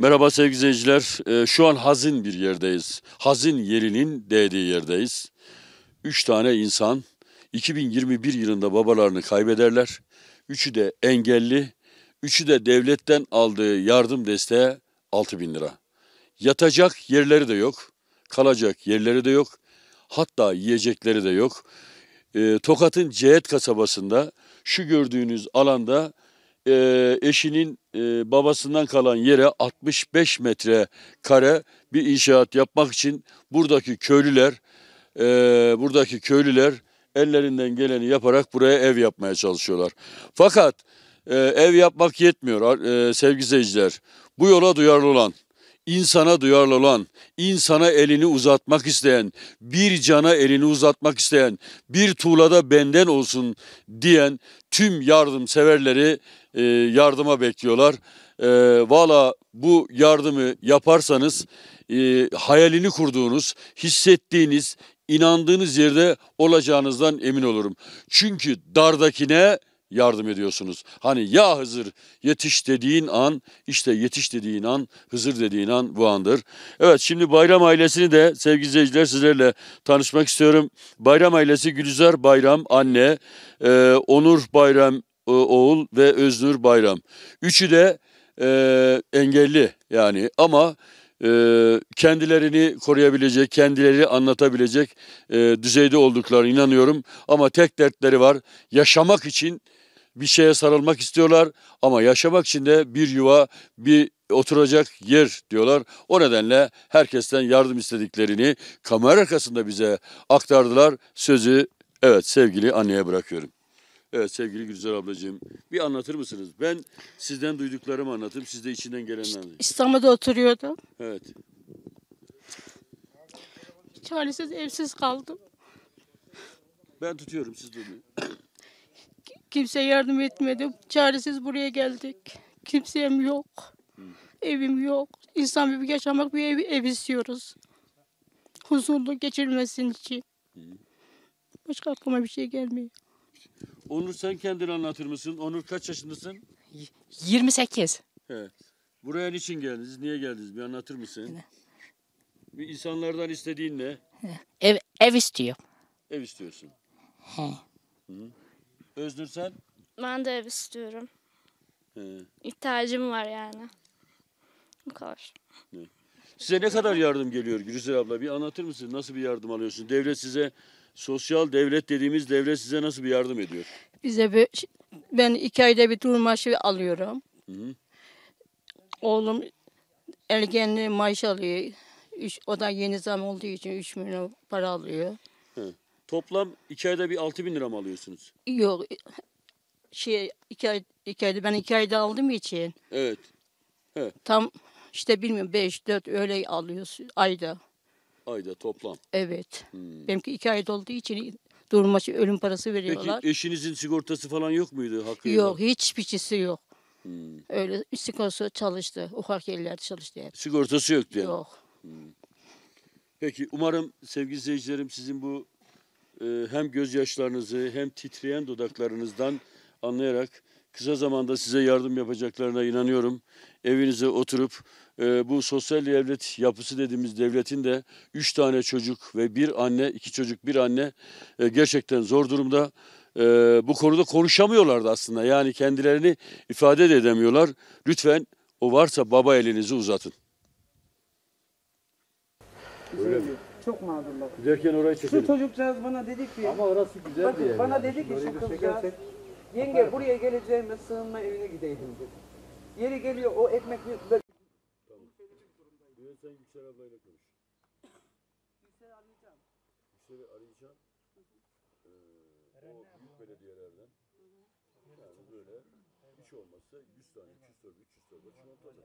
Merhaba sevgili izleyiciler. Ee, şu an hazin bir yerdeyiz. Hazin yerinin değdiği yerdeyiz. Üç tane insan 2021 yılında babalarını kaybederler. Üçü de engelli. Üçü de devletten aldığı yardım desteğe 6 bin lira. Yatacak yerleri de yok. Kalacak yerleri de yok. Hatta yiyecekleri de yok. Ee, Tokat'ın Cehet kasabasında şu gördüğünüz alanda e, eşinin e, babasından kalan yere 65 metre kare bir inşaat yapmak için buradaki köylüler e, buradaki köylüler ellerinden geleni yaparak buraya ev yapmaya çalışıyorlar. Fakat e, ev yapmak yetmiyor e, sevgili seyirciler. Bu yola duyarlı olan insana duyarlı olan, insana elini uzatmak isteyen, bir cana elini uzatmak isteyen, bir tuğlada benden olsun diyen tüm yardımseverleri e, yardıma bekliyorlar. E, Valla bu yardımı yaparsanız e, hayalini kurduğunuz, hissettiğiniz, inandığınız yerde olacağınızdan emin olurum. Çünkü dardakine yardım ediyorsunuz. Hani ya Hızır yetiş dediğin an işte yetiş dediğin an Hızır dediğin an bu andır. Evet şimdi Bayram ailesini de sevgili izleyiciler sizlerle tanışmak istiyorum. Bayram ailesi Gülizar Bayram anne, e, Onur Bayram e, oğul ve Öznur Bayram. Üçü de e, engelli yani ama e, kendilerini koruyabilecek, kendileri anlatabilecek e, düzeyde olduklarına inanıyorum. Ama tek dertleri var. Yaşamak için bir şeye sarılmak istiyorlar ama yaşamak için de bir yuva, bir oturacak yer diyorlar. O nedenle herkesten yardım istediklerini kamera arkasında bize aktardılar. Sözü evet sevgili anneye bırakıyorum. Evet sevgili güzel ablacığım bir anlatır mısınız? Ben sizden duyduklarımı anlatayım. Siz de içinden gelenleri anlatın. İstanbul'da oturuyordum. Evet. Çaresiz evsiz kaldım. Ben tutuyorum siz durmayın. Kimse yardım etmedi. Çaresiz buraya geldik. Kimsem yok. Evim yok. İnsan gibi yaşamak bir ev, ev istiyoruz. Huzurlu geçirmesin için. Başka aklıma bir şey gelmiyor. Onur sen kendini anlatır mısın? Onur kaç yaşındasın? 28. He. Buraya niçin geldiniz? Niye geldiniz? Bir anlatır mısın? Bir insanlardan istediğin ne? Ev, ev istiyor. Ev istiyorsun. He. Hı. Özgür sen? Ben de ev istiyorum. He. İhtiyacım var yani. Bu kadar. He. Size ne kadar yardım geliyor Gürsel abla? Bir anlatır mısın? Nasıl bir yardım alıyorsun? Devlet size, sosyal devlet dediğimiz devlet size nasıl bir yardım ediyor? Bize bir, ben iki ayda bir durum maaşı alıyorum. Hı -hı. Oğlum ergenli maaş alıyor. Üç, o da yeni zam olduğu için 3 milyon para alıyor. Hı. Toplam iki ayda bir altı bin lira mı alıyorsunuz? Yok. Şey, iki, ay, iki ayda ben iki ayda aldım için. Evet. He. Tam işte bilmiyorum beş dört öyle alıyorsun ayda. Ayda toplam. Evet. Hmm. Benimki iki ayda olduğu için durma ölüm parası veriyorlar. Peki eşinizin sigortası falan yok muydu hakkıyla? Yok hiçbir şeysi yok. Hmm. Öyle sigortası çalıştı. Ufak yerlerde çalıştı hep. Sigortası yok diye? Yok. Hmm. Peki umarım sevgili izleyicilerim sizin bu e, hem gözyaşlarınızı hem titreyen dudaklarınızdan anlayarak kısa zamanda size yardım yapacaklarına inanıyorum. Evinize oturup e, bu sosyal devlet yapısı dediğimiz devletin de üç tane çocuk ve bir anne, iki çocuk bir anne e, gerçekten zor durumda. bu konuda konuşamıyorlardı aslında. Yani kendilerini ifade de edemiyorlar. Lütfen o varsa baba elinizi uzatın. Öyle mi? çok mağdurlar. Giderken orayı çekelim. Şu çocukcağız bana dedi ki. Ama orası güzel bir yer. Bana yani. dedi ki şu kızcağız. Yenge Aferin. buraya geleceğime sığınma evine gideydim dedi. Yeri geliyor o ekmek... Tamam. Sen Yüksel ablayla konuş. Yüksel arayacağım. Yüksel'i arayacağım. Ee, o büyük belediyelerden. Yani böyle hiç şey olmazsa 100 tane, 300 torba, 300 torba